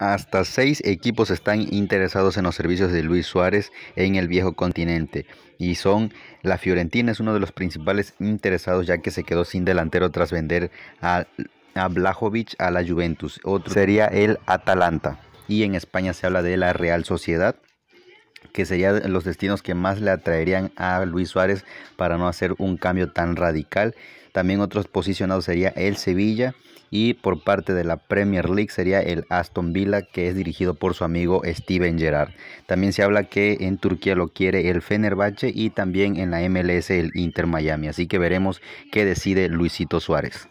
Hasta seis equipos están interesados en los servicios de Luis Suárez en el viejo continente y son la Fiorentina es uno de los principales interesados ya que se quedó sin delantero tras vender a, Blajovic a la Juventus. Otro sería el Atalanta y en España se habla de la Real Sociedad que serían los destinos que más le atraerían a Luis Suárez para no hacer un cambio tan radical. También otros posicionados sería el Sevilla y por parte de la Premier League sería el Aston Villa que es dirigido por su amigo Steven Gerrard. También se habla que en Turquía lo quiere el Fenerbahce y también en la MLS el Inter Miami, así que veremos qué decide Luisito Suárez.